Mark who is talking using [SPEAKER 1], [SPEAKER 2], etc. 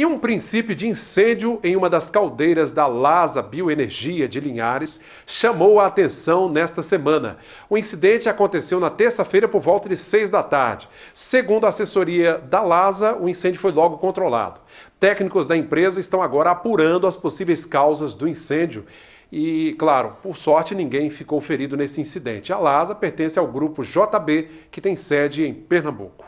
[SPEAKER 1] e um princípio de incêndio em uma das caldeiras da Lasa Bioenergia de Linhares chamou a atenção nesta semana. O incidente aconteceu na terça-feira por volta de seis da tarde. Segundo a assessoria da Lasa, o incêndio foi logo controlado. Técnicos da empresa estão agora apurando as possíveis causas do incêndio. E, claro, por sorte, ninguém ficou ferido nesse incidente. A LASA pertence ao grupo JB, que tem sede em Pernambuco.